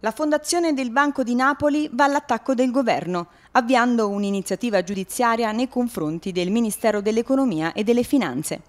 La fondazione del Banco di Napoli va all'attacco del governo, avviando un'iniziativa giudiziaria nei confronti del Ministero dell'Economia e delle Finanze.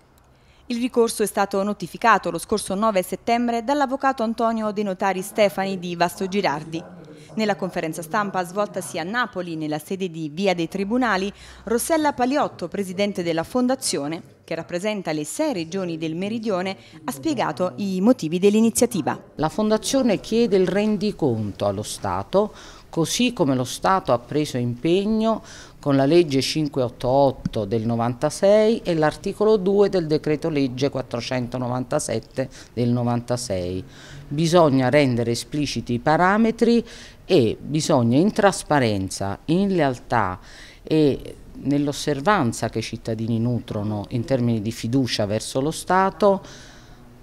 Il ricorso è stato notificato lo scorso 9 settembre dall'avvocato Antonio De Notari Stefani di Vasto Girardi. Nella conferenza stampa svoltasi a Napoli, nella sede di Via dei Tribunali, Rossella Paliotto, presidente della Fondazione, che rappresenta le sei regioni del Meridione, ha spiegato i motivi dell'iniziativa. La Fondazione chiede il rendiconto allo Stato così come lo Stato ha preso impegno con la legge 588 del 96 e l'articolo 2 del decreto legge 497 del 96. Bisogna rendere espliciti i parametri e bisogna in trasparenza, in lealtà e nell'osservanza che i cittadini nutrono in termini di fiducia verso lo Stato,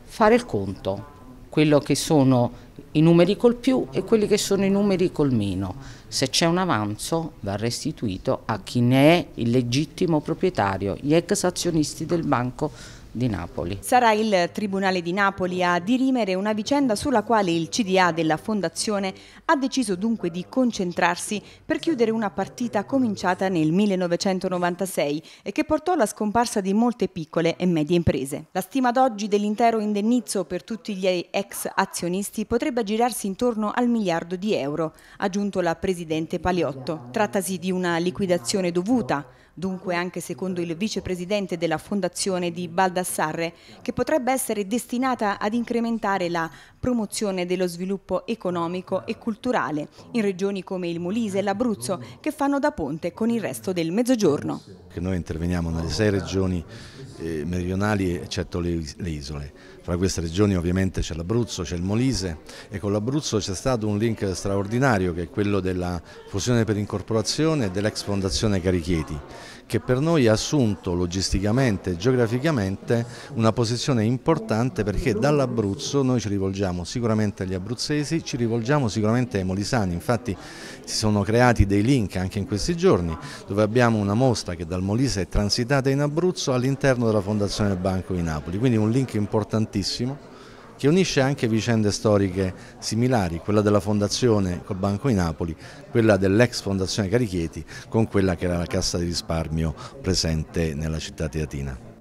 fare il conto quello che sono i numeri col più e quelli che sono i numeri col meno. Se c'è un avanzo va restituito a chi ne è il legittimo proprietario, gli ex azionisti del banco di Napoli. Sarà il Tribunale di Napoli a dirimere una vicenda sulla quale il CDA della Fondazione ha deciso dunque di concentrarsi per chiudere una partita cominciata nel 1996 e che portò alla scomparsa di molte piccole e medie imprese. La stima d'oggi dell'intero indennizzo per tutti gli ex azionisti potrebbe girarsi intorno al miliardo di euro, ha aggiunto la Presidente Paliotto. Trattasi di una liquidazione dovuta dunque anche secondo il vicepresidente della fondazione di Baldassarre, che potrebbe essere destinata ad incrementare la promozione dello sviluppo economico e culturale in regioni come il Molise e l'Abruzzo che fanno da ponte con il resto del Mezzogiorno. Noi interveniamo nelle sei regioni eh, meridionali eccetto le, isole. Fra queste regioni ovviamente c'è l'Abruzzo, c'è il Molise e con l'Abruzzo c'è stato un link straordinario che è quello della fusione per incorporazione dell'ex fondazione Carichieti che per noi ha assunto logisticamente e geograficamente una posizione importante perché dall'Abruzzo noi ci rivolgiamo sicuramente agli abruzzesi, ci rivolgiamo sicuramente ai molisani, infatti si sono creati dei link anche in questi giorni dove abbiamo una mostra che dal Molise è transitata in Abruzzo all'interno della Fondazione Banco di Napoli, quindi un link importantissimo che unisce anche vicende storiche similari, quella della fondazione col Banco di Napoli, quella dell'ex fondazione Carichieti con quella che era la cassa di risparmio presente nella città teatina.